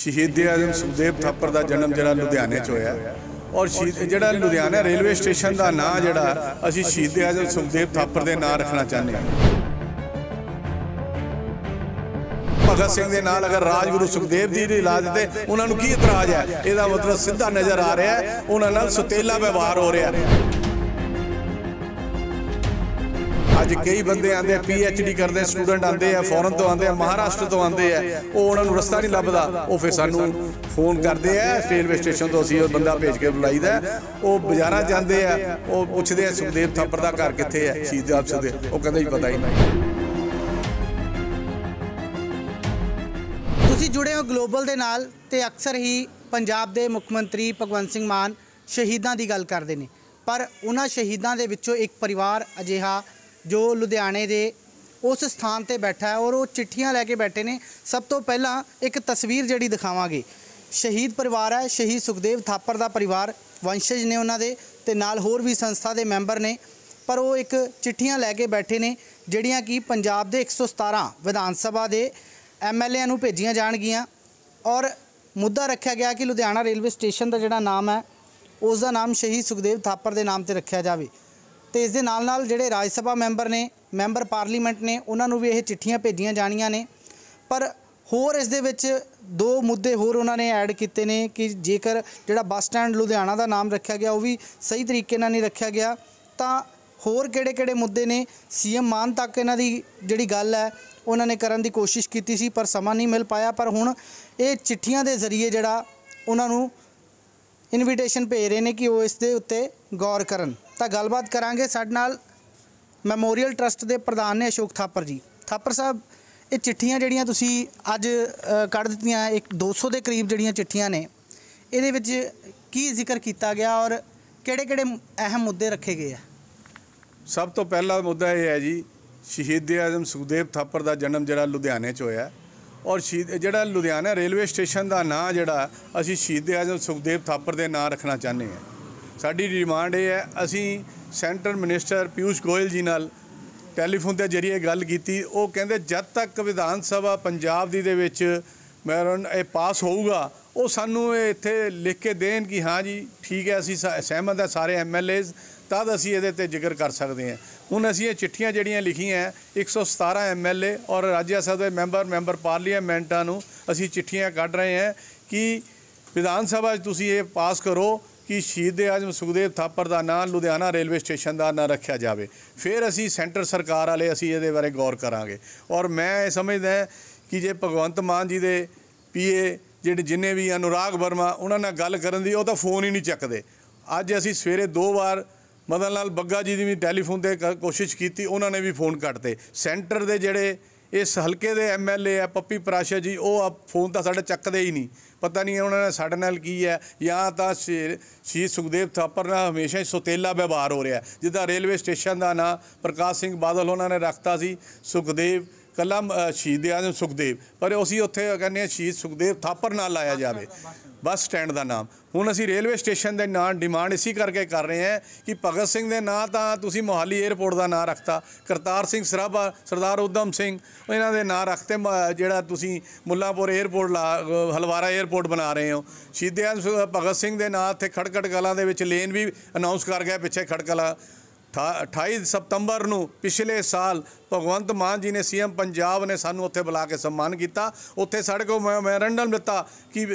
ਸ਼ਹੀਦ ਆਜ਼ਮ ਸੁਖਦੇਵ ਥਾਪਰ ਦਾ ਜਨਮ ਜਿਹੜਾ ਲੁਧਿਆਣੇ 'ਚ ਹੋਇਆ ਔਰ ਜਿਹੜਾ ਲੁਧਿਆਣਾ ਰੇਲਵੇ ਸਟੇਸ਼ਨ ਦਾ ਨਾਂ ਜਿਹੜਾ ਅਸੀਂ ਸ਼ਹੀਦ ਆਜ਼ਮ ਸੁਖਦੇਵ ਥਾਪਰ ਦੇ ਨਾਂ ਰੱਖਣਾ ਚਾਹੁੰਦੇ ਹਾਂ ਭਗਤ ਸਿੰਘ ਦੇ ਨਾਲ ਅਗਰ ਰਾਜਗੁਰੂ ਸੁਖਦੇਵ ਜੀ ਦੀ ਇਲਾਜ ਤੇ ਉਹਨਾਂ ਨੂੰ ਕੀ ਇਤਰਾਜ਼ ਹੈ ਇਹਦਾ ਮਤਲਬ ਸਿੱਧਾ ਨਜ਼ਰ ਆ ਰਿਹਾ ਹੈ ਉਹਨਾਂ ਨਾਲ ਸੁਤੇਲਾ ਵਿਵਹਾਰ ਹੋ ਰਿਹਾ ਹੈ ਅੱਜ ਕਈ ਬੰਦੇ ਆਂਦੇ ਪੀ ਐਚ ਡੀ ਕਰਦੇ ਸਟੂਡੈਂਟ ਆਂਦੇ ਆ ਫੋਰਨ ਤੋਂ ਆਂਦੇ ਆ ਮਹਾਰਾਸ਼ਟਰ ਤੋਂ ਆਂਦੇ ਆ ਉਹ ਉਹਨਾਂ ਨੂੰ ਰਸਤਾ ਨਹੀਂ ਲੱਭਦਾ ਉਹ ਫਿਰ ਸਾਨੂੰ ਫੋਨ ਕਰਦੇ ਆ ਰੇਲਵੇ ਸਟੇਸ਼ਨ ਤੋਂ ਅਸੀਂ ਉਹ ਬੰਦਾ ਭੇਜ ਕੇ ਬੁਲਾਈਦਾ ਉਹ ਬਾਜ਼ਾਰਾਂ ਜਾਂਦੇ ਆ ਉਹ ਪੁੱਛਦੇ ਆ ਸੁਖਦੇਵ ਥਾਪਰ ਦਾ ਘਰ ਕਿੱਥੇ ਆ ਸ਼ਹੀਦ ਜਾਬ ਸੁਦੇ ਉਹ ਕਹਿੰਦੇ ਹੀ ਪਤਾ ਹੀ ਨਹੀਂ ਤੁਸੀਂ ਜੁੜੇ ਹੋ ਗਲੋਬਲ ਦੇ ਨਾਲ ਤੇ ਅਕਸਰ ਹੀ ਪੰਜਾਬ ਦੇ ਮੁੱਖ ਮੰਤਰੀ ਭਗਵੰਤ ਸਿੰਘ ਮਾਨ ਸ਼ਹੀਦਾਂ ਦੀ ਗੱਲ ਕਰਦੇ ਨੇ ਪਰ ਉਹਨਾਂ ਸ਼ਹੀਦਾਂ ਦੇ ਵਿੱਚੋਂ ਇੱਕ ਪਰਿਵਾਰ ਅਜਿਹਾ ਜੋ ਲੁਧਿਆਣੇ ਦੇ ਉਸ ਸਥਾਨ ਤੇ ਬੈਠਾ ਹੈ ਔਰ ਉਹ ਚਿੱਠੀਆਂ ਲੈ ਕੇ ਬੈਠੇ ਨੇ ਸਭ ਤੋਂ ਪਹਿਲਾਂ ਇੱਕ ਤਸਵੀਰ ਜਿਹੜੀ ਦਿਖਾਵਾਂਗੇ ਸ਼ਹੀਦ ਪਰਿਵਾਰ ਹੈ ਸ਼ਹੀਦ ਸੁਖਦੇਵ ਥਾਪਰ ਦਾ ਪਰਿਵਾਰ ਵੰਸ਼ਜ ਨੇ ਉਹਨਾਂ ਦੇ ਤੇ ਨਾਲ ਹੋਰ ਵੀ ਸੰਸਥਾ ਦੇ ਮੈਂਬਰ ਨੇ ਪਰ ਉਹ ਇੱਕ ਚਿੱਠੀਆਂ ਲੈ ਕੇ ਬੈਠੇ ਨੇ ਜਿਹੜੀਆਂ ਕਿ ਪੰਜਾਬ ਦੇ 117 ਵਿਧਾਨ ਸਭਾ ਦੇ ਐਮਐਲਏ ਨੂੰ ਭੇਜੀਆਂ ਜਾਣਗੀਆਂ ਔਰ ਮੁੱਦਾ ਰੱਖਿਆ ਗਿਆ ਕਿ ਲੁਧਿਆਣਾ ਰੇਲਵੇ ਸਟੇਸ਼ਨ ਦਾ ਜਿਹੜਾ ਨਾਮ ਹੈ ਉਸ ਦਾ ਨਾਮ ਸ਼ਹੀਦ ਸੁਖਦੇਵ ਥਾਪਰ ਦੇ ਨਾਮ ਤੇ ਰੱਖਿਆ ਜਾਵੇ ਤੇ ਇਸ ਦੇ ਨਾਲ ਨਾਲ ਜਿਹੜੇ ਰਾਜ ਸਭਾ ਮੈਂਬਰ ਨੇ ਮੈਂਬਰ ਪਾਰਲੀਮੈਂਟ ਨੇ ਉਹਨਾਂ ਨੂੰ ਵੀ ਇਹ ਚਿੱਠੀਆਂ ਭੇਜੀਆਂ ਜਾਣੀਆਂ ਨੇ ਪਰ ਹੋਰ ਇਸ ਦੇ ਵਿੱਚ ਦੋ ਮੁੱਦੇ ਹੋਰ ਉਹਨਾਂ ਨੇ ਐਡ ਕੀਤੇ ਨੇ ਕਿ ਜੇਕਰ ਜਿਹੜਾ ਬੱਸ ਸਟੈਂਡ ਲੁਧਿਆਣਾ ਦਾ ਨਾਮ ਰੱਖਿਆ ਗਿਆ ਉਹ ਵੀ ਸਹੀ ਤਰੀਕੇ ਨਾਲ ਨਹੀਂ ਰੱਖਿਆ ਗਿਆ ਤਾਂ ਹੋਰ ਕਿਹੜੇ-ਕਿਹੜੇ ਮੁੱਦੇ ਨੇ ਸੀਐਮ ਮਾਨ ਤੱਕ ਇਹਨਾਂ ਦੀ ਜਿਹੜੀ ਗੱਲ ਹੈ ਉਹਨਾਂ ਨੇ ਕਰਨ ਦੀ ਕੋਸ਼ਿਸ਼ ਕੀਤੀ ਸੀ ਪਰ ਸਮਾਂ ਨਹੀਂ ਮਿਲ ਪਾਇਆ ਪਰ ਹੁਣ ਇਹ ਚਿੱਠੀਆਂ ਦੇ ਜ਼ਰੀਏ ਜਿਹੜਾ ਉਹਨਾਂ ਨੂੰ ਇਨਵੀਟੇਸ਼ਨ ਭੇਜ ਰਹੇ ਨੇ ਕਿ ਉਹ ਇਸ ਦੇ ਉੱਤੇ ਗੌਰ ਕਰਨ ਤਾਂ ਗੱਲਬਾਤ ਕਰਾਂਗੇ ਸਾਡੇ ਨਾਲ ਮੈਮੋਰੀਅਲ ਟਰਸਟ ਦੇ ਪ੍ਰਧਾਨ ਨੇ ਅਸ਼ੋਕ ਥਾਪਰ ਜੀ ਥਾਪਰ ਸਾਹਿਬ ਇਹ ਚਿੱਠੀਆਂ ਜਿਹੜੀਆਂ ਤੁਸੀਂ ਅੱਜ ਕੱਢ ਦਿੱਤੀਆਂ ਇੱਕ 200 ਦੇ ਕਰੀਬ ਜਿਹੜੀਆਂ ਚਿੱਠੀਆਂ ਨੇ ਇਹਦੇ ਵਿੱਚ ਕੀ ਜ਼ਿਕਰ ਕੀਤਾ ਗਿਆ ਔਰ ਕਿਹੜੇ-ਕਿਹੜੇ ਅਹਿਮ ਮੁੱਦੇ ਰੱਖੇ ਗਏ ਆ ਸਭ ਤੋਂ ਪਹਿਲਾ ਮੁੱਦਾ ਇਹ ਹੈ ਜੀ ਸ਼ਹੀਦ ਆਜ਼ਮ ਸੁਖਦੇਵ ਥਾਪਰ ਦਾ ਜਨਮ ਜਿਹੜਾ ਲੁਧਿਆਣੇ 'ਚ ਹੋਇਆ ਔਰ ਸ਼ਹੀਦ ਜਿਹੜਾ ਲੁਧਿਆਣਾ ਰੇਲਵੇ ਸਟੇਸ਼ਨ ਦਾ ਨਾਂ ਜਿਹੜਾ ਅਸੀਂ ਸ਼ਹੀਦ ਆਜ਼ਮ ਸੁਖਦੇਵ ਥਾਪਰ ਦੇ ਨਾਂ ਰੱਖਣਾ ਚਾਹੁੰਦੇ ਹਾਂ ਸਾਡੀ ਡਿਮਾਂਡ ਇਹ ਹੈ ਅਸੀਂ ਸੈਂਟਰ ਮਿਨਿਸਟਰ ਪਿਊਸ਼ ਗੋਇਲ ਜੀ ਨਾਲ ਟੈਲੀਫੋਨ ਦੇ ਜ਼ਰੀਏ ਗੱਲ ਕੀਤੀ ਉਹ ਕਹਿੰਦੇ ਜਦ ਤੱਕ ਵਿਧਾਨ ਸਭਾ ਪੰਜਾਬ ਦੀ ਦੇ ਵਿੱਚ ਮੈਰਨ ਇਹ ਪਾਸ ਹੋਊਗਾ ਉਹ ਸਾਨੂੰ ਇਹ ਇੱਥੇ ਲਿਖ ਕੇ ਦੇਣ ਕਿ ਹਾਂ ਜੀ ਠੀਕ ਹੈ ਅਸੀਂ ਸਹਿਮਤ ਹੈ ਸਾਰੇ ਐਮਐਲਏਸ ਤਦ ਅਸੀਂ ਇਹਦੇ ਤੇ ਜ਼ਿਕਰ ਕਰ ਸਕਦੇ ਹਾਂ ਹੁਣ ਅਸੀਂ ਇਹ ਚਿੱਠੀਆਂ ਜਿਹੜੀਆਂ ਲਿਖੀਆਂ 117 ਐਮਐਲਏ ਔਰ ਰਾਜ ਸਭਾ ਦੇ ਮੈਂਬਰ ਮੈਂਬਰ ਪਾਰਲੀਮੈਂਟਾਂ ਨੂੰ ਅਸੀਂ ਚਿੱਠੀਆਂ ਕੱਢ ਰਹੇ ਹਾਂ ਕਿ ਵਿਧਾਨ ਸਭਾ ਤੁਸੀਂ ਇਹ ਪਾਸ ਕਰੋ ਕਿ ਸ਼ਹੀਦ ਆਜਮ ਸੁਖਦੇਵ ਥਾਪਰ ਦਾ ਨਾਂ ਲੁਧਿਆਣਾ ਰੇਲਵੇ ਸਟੇਸ਼ਨ ਦਾ ਨਾਂ ਰੱਖਿਆ ਜਾਵੇ ਫਿਰ ਅਸੀਂ ਸੈਂਟਰ ਸਰਕਾਰ ਵਾਲੇ ਅਸੀਂ ਇਹਦੇ ਬਾਰੇ ਗੌਰ ਕਰਾਂਗੇ ਔਰ ਮੈਂ ਇਹ ਸਮਝਦਾ ਕਿ ਜੇ ਭਗਵੰਤ ਮਾਨ ਜੀ ਦੇ ਪੀਏ ਜਿਹੜੇ ਜਿੰਨੇ ਵੀ ਅਨੁਰਾਗ ਵਰਮਾ ਉਹਨਾਂ ਨਾਲ ਗੱਲ ਕਰਨ ਦੀ ਉਹ ਤਾਂ ਫੋਨ ਹੀ ਨਹੀਂ ਚੱਕਦੇ ਅੱਜ ਅਸੀਂ ਸਵੇਰੇ ਦੋ ਵਾਰ ਮਦਨ ਲਾਲ ਬੱਗਾ ਜੀ ਦੀ ਵੀ ਟੈਲੀਫੋਨ ਤੇ ਕੋਸ਼ਿਸ਼ ਕੀਤੀ ਉਹਨਾਂ ਨੇ ਵੀ ਫੋਨ ਕੱਟਤੇ ਸੈਂਟਰ ਦੇ ਜਿਹੜੇ ਇਸ ਹਲਕੇ ਦੇ ਐਮਐਲਏ ਆ ਪੱਪੀ ਪ੍ਰਾਸ਼ਾ ਜੀ ਉਹ ਫੋਨ ਤਾਂ ਸਾਡੇ ਚੱਕਦੇ ਹੀ ਨਹੀਂ ਪਤਾ ਨਹੀਂ ਉਹਨਾਂ ਨਾਲ ਸਾਡੇ ਨਾਲ ਕੀ ਹੈ ਜਾਂ ਤਾਂ ਸ਼ੀ ਸੁਖਦੇਵ ਥਾਪਰ ਨਾਲ ਹਮੇਸ਼ਾ ਹੀ ਸੋਤੇਲਾ ਵਿਵਹਾਰ ਹੋ ਰਿਹਾ ਜਿੱਦਾਂ ਰੇਲਵੇ ਸਟੇਸ਼ਨ ਦਾ ਨਾਂ ਪ੍ਰਕਾਸ਼ ਸਿੰਘ ਬਾਦਲ ਉਹਨਾਂ ਨੇ ਰੱਖਤਾ ਸੀ ਸੁਖਦੇਵ ਕੱਲਾ ਸ਼ਹੀਦ ਆਜ਼ਮ ਸੁਖਦੇਵ ਪਰ ਅਸੀਂ ਉੱਥੇ ਕਹਿੰਦੇ ਆ ਸ਼ਹੀਦ ਸੁਖਦੇਵ ਥਾਪਰ ਨਾਲ ਲਾਇਆ ਜਾਵੇ ਬੱਸ ਸਟੈਂਡ ਦਾ ਨਾਮ ਹੁਣ ਅਸੀਂ ਰੇਲਵੇ ਸਟੇਸ਼ਨ ਦੇ ਨਾਂ ਡਿਮਾਂਡ ਇਸੇ ਕਰਕੇ ਕਰ ਰਹੇ ਹਾਂ ਕਿ ਭਗਤ ਸਿੰਘ ਦੇ ਨਾਂ ਤਾਂ ਤੁਸੀਂ ਮੋਹਾਲੀ 에ਅਰਪੋਰਟ ਦਾ ਨਾਂ ਰੱਖਤਾ ਕਰਤਾਰ ਸਿੰਘ ਸਰਾਭਾ ਸਰਦਾਰ ਉਦਮ ਸਿੰਘ ਇਹਨਾਂ ਦੇ ਨਾਂ ਰੱਖਤੇ ਜਿਹੜਾ ਤੁਸੀਂ ਮੁੱਲਾਪੁਰ 에ਅਰਪੋਰਟ ਹਲਵਾਰਾ 에ਅਰਪੋਰਟ ਬਣਾ ਰਹੇ ਹੋ ਸ਼ਹੀਦਿਆਂ ਭਗਤ ਸਿੰਘ ਦੇ ਨਾਂ ਤੇ ਖੜਕੜ ਕਲਾਂ ਦੇ ਵਿੱਚ ਲੇਨ ਵੀ ਅਨਾਉਂਸ ਕਰ ਗਿਆ ਪਿੱਛੇ ਖੜਕਲਾ 28 ਸਤੰਬਰ ਨੂੰ ਪਿਛਲੇ ਸਾਲ ਭਗਵੰਤ ਮਾਨ ਜੀ ਨੇ ਸੀਐਮ ਪੰਜਾਬ ਨੇ ਸਾਨੂੰ ਉੱਥੇ ਬੁਲਾ ਕੇ ਸਨਮਾਨ ਕੀਤਾ ਉੱਥੇ ਸਾਡੇ ਮੈਂ ਮੈਮੋਰੈਂਡਮ ਦਿੱਤਾ ਕਿ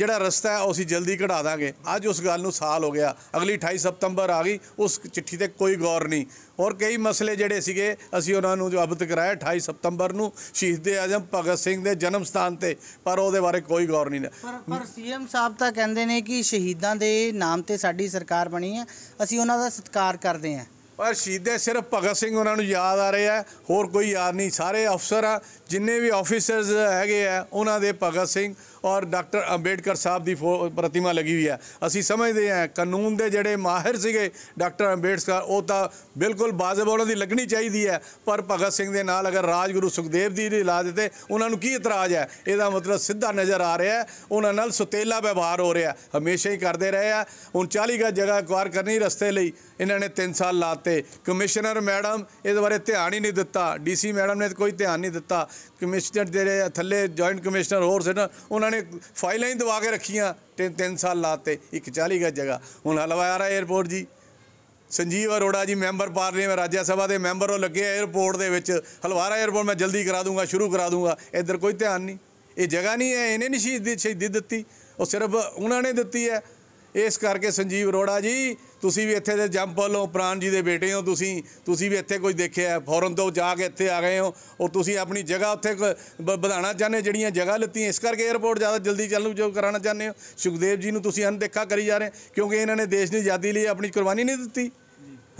ਜਿਹੜਾ ਰਸਤਾ ਹੈ ਅਸੀਂ ਜਲਦੀ ਕਢਾ ਦਾਂਗੇ ਅੱਜ ਉਸ ਗੱਲ ਨੂੰ ਸਾਲ ਹੋ ਗਿਆ ਅਗਲੀ 28 ਸਤੰਬਰ ਆ ਗਈ ਉਸ ਚਿੱਠੀ ਤੇ ਕੋਈ ਗੌਰ ਨਹੀਂ ਔਰ ਕਈ ਮਸਲੇ ਜਿਹੜੇ ਸੀਗੇ ਅਸੀਂ ਉਹਨਾਂ ਨੂੰ ਅਬਤ ਕਰਾਇਆ 28 ਸਤੰਬਰ ਨੂੰ ਸ਼ਹੀਦ ਆਜ਼ਮ ਭਗਤ ਸਿੰਘ ਦੇ ਜਨਮ ਸਥਾਨ ਤੇ ਪਰ ਉਹਦੇ ਬਾਰੇ ਕੋਈ ਗੌਰ ਨਹੀਂ ਪਰ ਪਰ ਸੀਐਮ ਸਾਹਿਬ ਤਾਂ ਕਹਿੰਦੇ ਨੇ ਕਿ ਸ਼ਹੀਦਾਂ ਦੇ ਨਾਮ ਤੇ ਸਾਡੀ ਸਰਕਾਰ ਬਣੀ ਹੈ ਅਸੀਂ ਉਹਨਾਂ ਦਾ ਸਤਿਕਾਰ ਕਰਦੇ ਹਾਂ ਪਰ ਸ਼ਹੀਦੇ ਸਿਰਫ ਭਗਤ ਸਿੰਘ ਉਹਨਾਂ ਨੂੰ ਯਾਦ ਆ ਰਿਹਾ ਹੋਰ ਕੋਈ ਯਾਦ ਨਹੀਂ ਸਾਰੇ ਅਫਸਰ ਆ ਜਿੰਨੇ ਵੀ ਆਫੀਸਰਸ ਹੈਗੇ ਆ ਉਹਨਾਂ ਦੇ ਭਗਤ ਸਿੰਘ ਔਰ ਡਾਕਟਰ ਅੰਬੇਡਕਰ ਸਾਹਿਬ ਦੀ ਪ੍ਰਤਿਮਾ ਲੱਗੀ ਹੋਈ ਆ ਅਸੀਂ ਸਮਝਦੇ ਆ ਕਾਨੂੰਨ ਦੇ ਜਿਹੜੇ ਮਾਹਿਰ ਸੀਗੇ ਡਾਕਟਰ ਅੰਬੇਡਕਰ ਉਹ ਤਾਂ ਬਿਲਕੁਲ ਬਾਜ਼ਬ ਉਹਨਾਂ ਦੀ ਲੱਗਣੀ ਚਾਹੀਦੀ ਹੈ ਪਰ ਭਗਤ ਸਿੰਘ ਦੇ ਨਾਲ ਅਗਰ ਰਾਜਗੁਰੂ ਸੁਖਦੇਵ ਦੀ ਲਾ ਤੇ ਉਹਨਾਂ ਨੂੰ ਕੀ ਇਤਰਾਜ਼ ਹੈ ਇਹਦਾ ਮਤਲਬ ਸਿੱਧਾ ਨਜ਼ਰ ਆ ਰਿਹਾ ਉਹਨਾਂ ਨਾਲ ਸੁਤੇਲਾ ਵਿਵਹਾਰ ਹੋ ਰਿਹਾ ਹਮੇਸ਼ਾ ਹੀ ਕਰਦੇ ਰਹੇ ਆ ਹੁਣ 40 ਗਾ ਜਗ੍ਹਾ ਅਕਵਾਰ ਕਰਨੀ ਰਸਤੇ ਲਈ ਇਹਨਾਂ ਨੇ 3 ਸਾਲ ਲਾ ਤੇ ਕਮਿਸ਼ਨਰ ਮੈਡਮ ਇਹਦੇ ਬਾਰੇ ਧਿਆਨ ਹੀ ਨਹੀਂ ਦਿੱਤਾ ਡੀਸੀ ਮੈਡਮ ਨੇ ਕੋਈ ਧਿਆਨ ਨਹੀਂ ਦਿੱਤਾ ਕਮਿਸ਼ਨਰ ਜਿਹੜੇ ਥੱਲੇ ਜੁਆਇੰਟ ਕਮਿਸ਼ਨਰ ਹੋਰ ਸਨ ਉਹਨਾਂ ਨੇ ਫਾਈਲਾਂ ਹੀ ਦਵਾ ਕੇ ਰੱਖੀਆਂ ਤੇ 3 ਸਾਲ ਲਾਤੇ ਇੱਕ 40 ਗਾ ਜਗ੍ਹਾ ਹੁਣ ਹਲਵਾਰਾ 에ਅਰਪੋਰਟ ਜੀ ਸੰਜੀਵ ਅਰੋੜਾ ਜੀ ਮੈਂਬਰ ਪਾਰਲੀਮੈਂਟ ਰਾਜ ਸਭਾ ਦੇ ਮੈਂਬਰ ਉਹ ਲੱਗੇ 에ਅਰਪੋਰਟ ਦੇ ਵਿੱਚ ਹਲਵਾਰਾ 에ਅਰਪੋਰਟ ਮੈਂ ਜਲਦੀ ਕਰਾ ਦੂੰਗਾ ਸ਼ੁਰੂ ਕਰਾ ਦੂੰਗਾ ਇੱਧਰ ਕੋਈ ਧਿਆਨ ਨਹੀਂ ਇਹ ਜਗ੍ਹਾ ਨਹੀਂ ਹੈ ਇਹਨੇ ਨਹੀਂ ਸ਼ਹੀਦੀ ਸ਼ਹੀਦੀ ਦਿੱਤੀ ਉਹ ਸਿਰਫ ਉਹਨਾਂ ਨੇ ਦਿੱਤੀ ਹੈ ਇਸ ਕਰਕੇ ਸੰਜੀਵ ਅਰੋੜਾ ਜੀ ਤੁਸੀਂ ਵੀ ਇੱਥੇ ਦੇ ਜੰਪਲ ਹੋ ਪ੍ਰਾਨ ਜੀ ਦੇ ਬੇਟੇ ਹੋ ਤੁਸੀਂ ਤੁਸੀਂ ਵੀ ਇੱਥੇ ਕੁਝ ਦੇਖਿਆ ਫੌਰਨ ਤੋਂ ਜਾ ਕੇ ਇੱਥੇ ਆ ਗਏ ਹੋ ਔਰ ਤੁਸੀਂ ਆਪਣੀ ਜਗ੍ਹਾ ਉੱਥੇ ਵਧਾਣਾ ਚਾਹੁੰਦੇ ਜਿਹੜੀਆਂ ਜਗ੍ਹਾ ਲੱਤੀਆਂ ਇਸ ਕਰਕੇ 에어ਪੋਰਟ ਜ਼ਿਆਦਾ ਜਲਦੀ ਚੱਲੂ ਜੋ ਕਰਾਉਣਾ ਚਾਹੁੰਦੇ ਹੋ ਸੁਖਦੇਵ ਜੀ ਨੂੰ ਤੁਸੀਂ ਅਣਦੇਖਾ ਕਰੀ ਜਾ ਰਹੇ ਕਿਉਂਕਿ ਇਹਨਾਂ ਨੇ ਦੇਸ਼ ਦੀ ਆਜ਼ਾਦੀ ਲਈ ਆਪਣੀ ਕੁਰਬਾਨੀ ਨਹੀਂ ਦਿੱਤੀ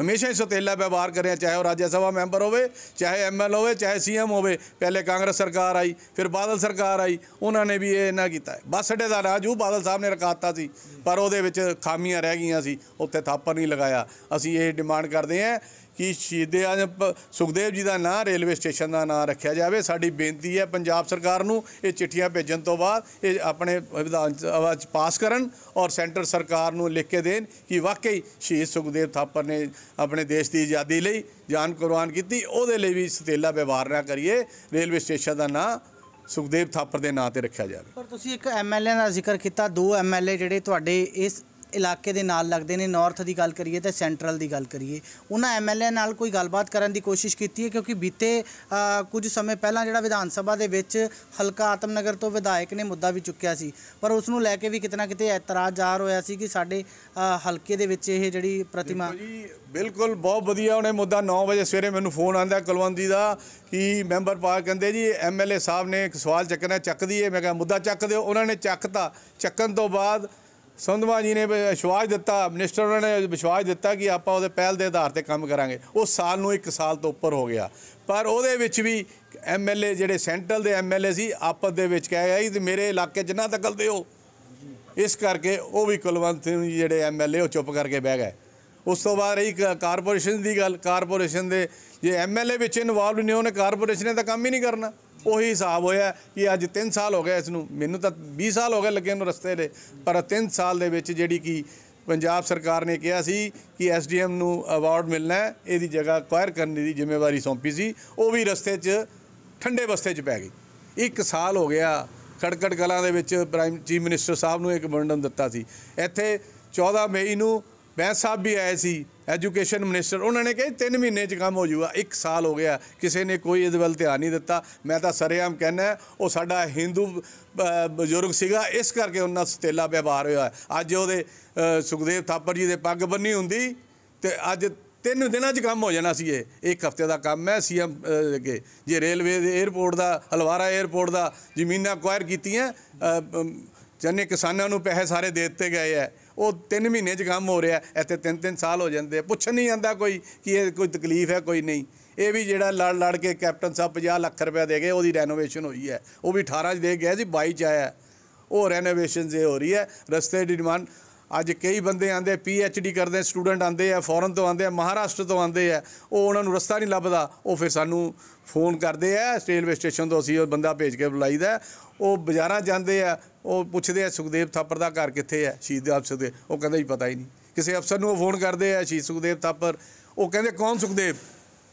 ਹਮੇਸ਼ਾ ਹੀ ਸੋਤੇਲਾ ਵਿਵਹਾਰ ਕਰਿਆ ਚਾਹੇ ਉਹ ਰਾਜ ਸਭਾ ਮੈਂਬਰ ਹੋਵੇ ਚਾਹੇ ਐਮਐਲ ਹੋਵੇ ਚਾਹੇ ਸੀਐਮ ਹੋਵੇ ਪਹਿਲੇ ਕਾਂਗਰਸ ਸਰਕਾਰ ਆਈ ਫਿਰ ਬਾਦਲ ਸਰਕਾਰ ਆਈ ਉਹਨਾਂ ਨੇ ਵੀ ਇਹ ਨਾ ਕੀਤਾ ਬੱਸ ਅੱਡੇ ਦਾ ਰਾਜ ਉਹ ਬਾਦਲ ਸਾਹਿਬ ਨੇ ਰਕਾਤਾ ਸੀ ਪਰ ਉਹਦੇ ਵਿੱਚ ਖਾਮੀਆਂ ਰਹਿ ਗਈਆਂ ਸੀ ਉੱਥੇ ਥਾਪਰ ਨਹੀਂ ਲਗਾਇਆ ਅਸੀਂ ਇਹ ਡਿਮਾਂਡ ਕਰਦੇ ਹਾਂ ਕਿ ਸ਼ਹੀਦੇ ਆਜਮ ਸੁਖਦੇਵ ਜੀ ਦਾ ਨਾਂ ਰੇਲਵੇ ਸਟੇਸ਼ਨ ਦਾ ਨਾਂ ਰੱਖਿਆ ਜਾਵੇ ਸਾਡੀ ਬੇਨਤੀ ਹੈ ਪੰਜਾਬ ਸਰਕਾਰ ਨੂੰ ਇਹ ਚਿੱਠੀਆਂ ਭੇਜਣ ਤੋਂ ਬਾਅਦ ਇਹ ਆਪਣੇ ਵਿਧਾਨ ਸਭਾ ਚ ਪਾਸ ਕਰਨ ਔਰ ਸੈਂਟਰ ਸਰਕਾਰ ਨੂੰ ਲਿਖ ਕੇ ਦੇਣ ਕਿ ਵਾਕਈ ਸ਼ਹੀਦ ਸੁਖਦੇਵ ਥਾਪਰ ਨੇ ਆਪਣੇ ਦੇਸ਼ ਦੀ ਆਜ਼ਾਦੀ ਲਈ ਜਾਨ ਕੁਰਬਾਨ ਕੀਤੀ ਉਹਦੇ ਲਈ ਵੀ ਸਤੇਲਾ ਵਿਵਹਾਰ ਨਾ ਕਰੀਏ ਰੇਲਵੇ ਸਟੇਸ਼ਨ ਦਾ ਨਾਂ ਸੁਖਦੇਵ ਥਾਪਰ ਦੇ ਨਾਂ ਤੇ ਰੱਖਿਆ ਜਾਵੇ ਪਰ ਤੁਸੀਂ ਇੱਕ ਐਮਐਲਏ ਦਾ ਜ਼ਿਕਰ ਕੀਤਾ ਦੋ ਐਮਐਲਏ ਜਿਹੜੇ ਤੁਹਾਡੇ ਇਸ ਇਲਾਕੇ ਦੇ ਨਾਲ ਲੱਗਦੇ ਨੇ ਨਾਰਥ ਦੀ ਗੱਲ ਕਰੀਏ ਤੇ ਸੈਂਟਰਲ ਦੀ ਗੱਲ ਕਰੀਏ ਉਹਨਾਂ ਐਮਐਲਏ ਨਾਲ ਕੋਈ ਗੱਲਬਾਤ ਕਰਨ ਦੀ ਕੋਸ਼ਿਸ਼ ਕੀਤੀ ਹੈ ਕਿਉਂਕਿ ਬੀਤੇ ਕੁਝ ਸਮੇਂ ਪਹਿਲਾਂ ਜਿਹੜਾ ਵਿਧਾਨ ਸਭਾ ਦੇ ਵਿੱਚ ਹਲਕਾ ਆਤਮਨਗਰ ਤੋਂ ਵਿਧਾਇਕ ਨੇ ਮੁੱਦਾ ਵੀ ਚੁੱਕਿਆ ਸੀ ਪਰ ਉਸ ਨੂੰ ਲੈ ਕੇ ਵੀ ਕਿਤਨਾ ਕਿਤੇ ਇਤਰਾਜ਼ ਜ਼ਾਰ ਹੋਇਆ ਸੀ ਕਿ ਸਾਡੇ ਹਲਕੇ ਦੇ ਵਿੱਚ ਇਹ ਜਿਹੜੀ ਪ੍ਰਤਿਮਾ ਜੀ ਬਿਲਕੁਲ ਬਹੁਤ ਵਧੀਆ ਉਹਨੇ ਮੁੱਦਾ 9 ਵਜੇ ਸਵੇਰੇ ਮੈਨੂੰ ਫੋਨ ਆਂਦਾ ਕਲਵੰਦੀ ਦਾ ਕਿ ਮੈਂਬਰ ਪਾ ਕਹਿੰਦੇ ਜੀ ਐਮਐਲਏ ਸਾਹਿਬ ਨੇ ਇੱਕ ਸਵਾਲ ਚੱਕਣਾ ਚੱਕ ਦਈਏ ਮੈਂ ਕਿਹਾ ਮੁੱਦਾ ਚੱਕ ਦਿਓ ਉਹਨਾਂ ਨੇ ਚੱਕਤਾ ਚੱਕਣ ਤੋਂ ਬਾਅਦ ਸੰਧਵਾ ਜੀ ਨੇ ਵਿਸ਼ਵਾਸ ਦਿੱਤਾ ਮਿਨਿਸਟਰ ਨੇ ਵਿਸ਼ਵਾਸ ਦਿੱਤਾ ਕਿ ਆਪਾਂ ਉਹਦੇ ਪਹਿਲ ਦੇ ਆਧਾਰ ਤੇ ਕੰਮ ਕਰਾਂਗੇ ਉਹ ਸਾਲ ਨੂੰ ਇੱਕ ਸਾਲ ਤੋਂ ਉੱਪਰ ਹੋ ਗਿਆ ਪਰ ਉਹਦੇ ਵਿੱਚ ਵੀ ਐਮਐਲਏ ਜਿਹੜੇ ਸੈਂਟਰਲ ਦੇ ਐਮਐਲਏ ਸੀ ਆਪਸ ਦੇ ਵਿੱਚ ਕਹਿ ਗਿਆ ਕਿ ਮੇਰੇ ਇਲਾਕੇ 'ਚ ਨਾ ਦਖਲ ਹੋ ਇਸ ਕਰਕੇ ਉਹ ਵੀ ਕੁਲਵੰਤ ਸਿੰਘ ਜਿਹੜੇ ਐਮਐਲਏ ਉਹ ਚੁੱਪ ਕਰਕੇ ਬਹਿ ਗਏ ਉਸ ਤੋਂ ਬਾਅਦ ਇੱਕ ਕਾਰਪੋਰੇਸ਼ਨ ਦੀ ਗੱਲ ਕਾਰਪੋਰੇਸ਼ਨ ਦੇ ਜੇ ਐਮਐਲਏ ਵਿੱਚ ਇਨਵੋਲਵ ਨਹੀਂ ਉਹਨੇ ਕਾਰਪੋਰੇਸ਼ਨ ਦਾ ਕੰਮ ਹੀ ਨਹੀਂ ਕਰਨਾ ਉਹੀ ਹਿਸਾਬ ਹੋਇਆ ਕਿ ਅੱਜ 3 ਸਾਲ ਹੋ ਗਏ ਇਸ ਨੂੰ ਮੈਨੂੰ ਤਾਂ 20 ਸਾਲ ਹੋ ਗਏ ਲੱਗੇ ਨੂੰ ਰਸਤੇ ਦੇ ਪਰ 3 ਸਾਲ ਦੇ ਵਿੱਚ ਜਿਹੜੀ ਕਿ ਪੰਜਾਬ ਸਰਕਾਰ ਨੇ ਕਿਹਾ ਸੀ ਕਿ ਐਸਡੀਐਮ ਨੂੰ ਅਵਾਰਡ ਮਿਲਣਾ ਹੈ ਇਹਦੀ ਜਗ੍ਹਾ ਕੁਆਇਰ ਕਰਨ ਦੀ ਜ਼ਿੰਮੇਵਾਰੀ ਸੌਂਪੀ ਸੀ ਉਹ ਵੀ ਰਸਤੇ 'ਚ ਠੰਡੇ ਬਸਤੇ 'ਚ ਪੈ ਗਈ ਇੱਕ ਸਾਲ ਹੋ ਗਿਆ ਖੜਕੜ ਗਲਾਂ ਦੇ ਵਿੱਚ ਪ੍ਰਾਈਮ ਚੀਫ ਮਿਨਿਸਟਰ ਸਾਹਿਬ ਨੂੰ ਇੱਕ ਮੰਡਨ ਦਿੱਤਾ ਸੀ ਇੱਥੇ 14 ਮਈ ਨੂੰ ਬੈਂਸ ਸਾਹਿਬ ਵੀ ਆਏ ਸੀ ਐਜੂਕੇਸ਼ਨ ਮਿਨਿਸਟਰ ਉਹਨਾਂ ਨੇ ਕਿਹਾ 3 ਮਹੀਨੇ 'ਚ ਕੰਮ ਹੋ ਜਾਊਗਾ 1 ਸਾਲ ਹੋ ਗਿਆ ਕਿਸੇ ਨੇ ਕੋਈ ਇਹਦੇ ਵੱਲ ਧਿਆਨ ਨਹੀਂ ਦਿੱਤਾ ਮੈਂ ਤਾਂ ਸਰੇਆਮ ਕਹਿੰਦਾ ਉਹ ਸਾਡਾ ਹਿੰਦੂ ਬਜ਼ੁਰਗ ਸੀਗਾ ਇਸ ਕਰਕੇ ਉਹਨਾਂ ਸਤੇਲਾ ਵਿਵਹਾਰ ਹੋਇਆ ਅੱਜ ਉਹਦੇ ਸੁਖਦੇਵ ਥਾਪਰ ਜੀ ਦੇ ਪੱਗ ਬੰਨੀ ਹੁੰਦੀ ਤੇ ਅੱਜ ਤਿੰਨ ਦਿਨਾਂ 'ਚ ਕੰਮ ਹੋ ਜਾਣਾ ਸੀ ਇਹ ਇੱਕ ਹਫਤੇ ਦਾ ਕੰਮ ਹੈ ਸੀਐਮ ਅੱਗੇ ਜੇ ਰੇਲਵੇ ਦੇ 에어ਪੋਰਟ ਦਾ ਹਲਵਾਰਾ 에어ਪੋਰਟ ਦਾ ਜ਼ਮੀਨਾਂ ਅਕਵਾਇਰ ਕੀਤੀਆਂ ਚੰਨੇ ਕਿਸਾਨਾਂ ਨੂੰ ਪੈਸੇ ਸਾਰੇ ਦੇ ਦਿੱਤੇ ਗਏ ਆ ਉਹ 3 ਮਹੀਨੇ 'ਚ ਕੰਮ ਹੋ ਰਿਹਾ ਇੱਥੇ 3-3 ਸਾਲ ਹੋ ਜਾਂਦੇ ਪੁੱਛਣ ਨਹੀਂ ਆਂਦਾ ਕੋਈ ਕਿ ਇਹ ਕੋਈ ਤਕਲੀਫ ਹੈ ਕੋਈ ਨਹੀਂ ਇਹ ਵੀ ਜਿਹੜਾ ਲੜ ਲੜ ਕੇ ਕੈਪਟਨ ਸਾਹਿਬ 50 ਲੱਖ ਰੁਪਏ ਦੇ ਗਏ ਉਹਦੀ ਰੈਨੋਵੇਸ਼ਨ ਹੋਈ ਹੈ ਉਹ ਵੀ 18 'ਚ ਦੇ ਗਿਆ ਸੀ 22 'ਚ ਆਇਆ ਉਹ ਰੈਨੋਵੇਸ਼ਨ ਜੇ ਹੋ ਰਹੀ ਹੈ ਰਸਤੇ ਦੀ ਡਿਮਾਂਡ ਅੱਜ ਕਈ ਬੰਦੇ ਆਂਦੇ ਪੀ ਐਚ ਡੀ ਕਰਦੇ ਸਟੂਡੈਂਟ ਆਂਦੇ ਆ ਫੋਰਨ ਤੋਂ ਆਂਦੇ ਆ ਮਹਾਰਾਸ਼ਟਰ ਤੋਂ ਆਂਦੇ ਆ ਉਹ ਉਹਨਾਂ ਨੂੰ ਰਸਤਾ ਨਹੀਂ ਲੱਭਦਾ ਉਹ ਫਿਰ ਸਾਨੂੰ ਫੋਨ ਕਰਦੇ ਆ ਰੇਲਵੇ ਸਟੇਸ਼ਨ ਤੋਂ ਅਸੀਂ ਉਹ ਬੰਦਾ ਭੇਜ ਕੇ ਬੁਲਾਈਦਾ ਉਹ ਬਾਜ਼ਾਰਾਂ ਜਾਂਦੇ ਆ ਉਹ ਪੁੱਛਦੇ ਆ ਸੁਖਦੇਵ ਥਾਪਰ ਦਾ ਘਰ ਕਿੱਥੇ ਆ ਸ਼ਹੀਦ ਅਫਸਰ ਦੇ ਉਹ ਕਹਿੰਦਾ ਹੀ ਪਤਾ ਹੀ ਨਹੀਂ ਕਿਸੇ ਅਫਸਰ ਨੂੰ ਉਹ ਫੋਨ ਕਰਦੇ ਆ ਸ਼ਹੀਦ ਸੁਖਦੇਵ ਥਾਪਰ ਉਹ ਕਹਿੰਦੇ ਕੌਣ ਸੁਖਦੇਵ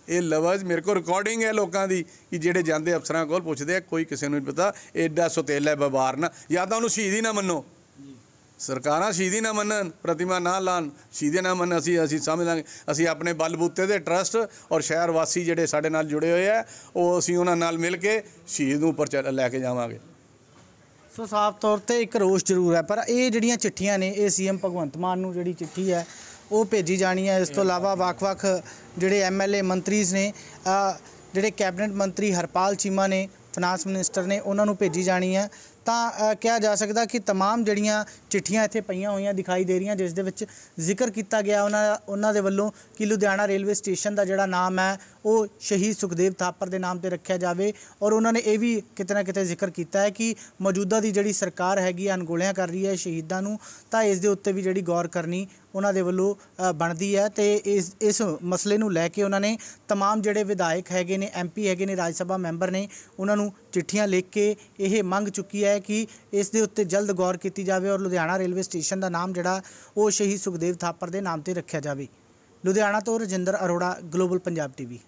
ਇਹ ਲਵਜ਼ ਮੇਰੇ ਕੋਲ ਰਿਕਾਰਡਿੰਗ ਹੈ ਲੋਕਾਂ ਦੀ ਕਿ ਜਿਹੜੇ ਜਾਂਦੇ ਅਫਸਰਾਂ ਕੋਲ ਪੁੱਛਦੇ ਆ ਕੋਈ ਕਿਸੇ ਨੂੰ ਨਹੀਂ ਪਤਾ ਐਡਾ ਸੁਤੇਲਾ ਬਵਾਰਨ ਜਾਂ ਤਾਂ ਉਹਨੂੰ ਸ਼ਹੀਦ ਹੀ ਨਾ ਮੰਨੋ ਸਰਕਾਰਾਂ ਸ਼ੀਦੀ ਨਾ ਮੰਨਣ ਪ੍ਰਤਿਮਾ ਨਾ ਲਾਣ ਸ਼ੀਦੀ ਨਾ ਮੰਨ ਅਸੀਂ ਅਸੀਂ ਸਮਝ ਲਾਂਗੇ ਅਸੀਂ ਆਪਣੇ ਬਲਬੂਤੇ ਦੇ ਟਰਸਟ ਔਰ ਸ਼ਹਿਰ ਵਾਸੀ ਜਿਹੜੇ ਸਾਡੇ ਨਾਲ ਜੁੜੇ ਹੋਏ ਆ ਉਹ ਅਸੀਂ ਉਹਨਾਂ ਨਾਲ ਮਿਲ ਕੇ ਸ਼ਹੀਦ ਨੂੰ ਉੱਪਰ ਲੈ ਕੇ ਜਾਵਾਂਗੇ ਸੋ ਸਾਫ਼ ਤੌਰ ਤੇ ਇੱਕ ਰੋਸ਼ ਜ਼ਰੂਰ ਹੈ ਪਰ ਇਹ ਜਿਹੜੀਆਂ ਚਿੱਠੀਆਂ ਨੇ ਇਹ ਸੀਐਮ ਭਗਵੰਤ ਮਾਨ ਨੂੰ ਜਿਹੜੀ ਚਿੱਠੀ ਹੈ ਉਹ ਭੇਜੀ ਜਾਣੀ ਹੈ ਇਸ ਤੋਂ ਇਲਾਵਾ ਵੱਖ-ਵੱਖ ਜਿਹੜੇ ਐਮਐਲਏ ਮੰਤਰੀਜ਼ ਨੇ ਜਿਹੜੇ ਕੈਬਨਿਟ ਮੰਤਰੀ ਹਰਪਾਲ ਚੀਮਾ ਨੇ ਫਾਈਨਾਂਸ ਮਿਨਿਸਟਰ ਨੇ ਉਹਨਾਂ ਨੂੰ ਭੇਜੀ ਜਾਣੀ ਹੈ ਤਾਂ ਕਿਹਾ ਜਾ ਸਕਦਾ ਕਿ तमाम ਜਿਹੜੀਆਂ ਚਿੱਠੀਆਂ ਇੱਥੇ ਪਈਆਂ ਹੋਈਆਂ ਦਿਖਾਈ ਦੇ ਰਹੀਆਂ ਜਿਸ ਦੇ ਵਿੱਚ ਜ਼ਿਕਰ ਕੀਤਾ ਗਿਆ ਉਹਨਾਂ ਉਹਨਾਂ ਦੇ ਵੱਲੋਂ ਕਿ ਲੁਧਿਆਣਾ ਰੇਲਵੇ ਸਟੇਸ਼ਨ ਦਾ ਜਿਹੜਾ ਨਾਮ ਹੈ ਉਹ ਸ਼ਹੀਦ ਸੁਖਦੇਵ ਥਾਪਰ ਦੇ ਨਾਮ ਤੇ ਰੱਖਿਆ ਜਾਵੇ ਔਰ ਉਹਨਾਂ ਨੇ ਇਹ ਵੀ ਕਿਤੇ ਨਾ ਕਿਤੇ ਜ਼ਿਕਰ ਕੀਤਾ ਹੈ ਕਿ ਮੌਜੂਦਾ ਦੀ ਜਿਹੜੀ ਸਰਕਾਰ ਹੈਗੀ ਅਨਗੋਲਿਆਂ ਕਰ ਰਹੀ ਹੈ ਸ਼ਹੀਦਾਂ ਨੂੰ ਤਾਂ ਇਸ ਦੇ ਉੱਤੇ ਵੀ ਜਿਹੜੀ ਗੌਰ ਕਰਨੀ ਉਹਨਾਂ ਦੇ ਵੱਲੋਂ ਬਣਦੀ ਹੈ ਤੇ ਇਸ ਇਸ ਮਸਲੇ ਨੂੰ ਲੈ ਕੇ ਉਹਨਾਂ ਨੇ तमाम ਜਿਹੜੇ ਵਿਧਾਇਕ ਹੈਗੇ ਨੇ ਐਮਪੀ ਹੈਗੇ ਨੇ ਰਾਜ ਸਭਾ ਮੈਂਬਰ ਨੇ ਉਹਨਾਂ ਨੂੰ ਚਿੱਠੀਆਂ ਲਿਖ ਕੇ ਇਹ ਮੰਗ ਚੁੱਕੀ ਹੈ ਕਿ ਇਸ ਦੇ ਉੱਤੇ ਜਲਦ ਗੌਰ ਕੀਤੀ ਜਾਵੇ ਔਰ ਲੁਧਿਆਣਾ ਰੇਲਵੇ ਸਟੇਸ਼ਨ ਦਾ ਨਾਮ ਜਿਹੜਾ ਉਹ ਸ਼ਹੀਦ ਸੁਖਦੇਵ ਥਾਪਰ ਦੇ ਨਾਮ ਤੇ ਰੱਖਿਆ ਜਾਵੇ ਲੁਧਿਆਣਾ ਤੋਂ ਰਜਿੰਦਰ ਅਰੋੜਾ ਗਲੋਬਲ ਪੰਜਾਬ ਟੀਵੀ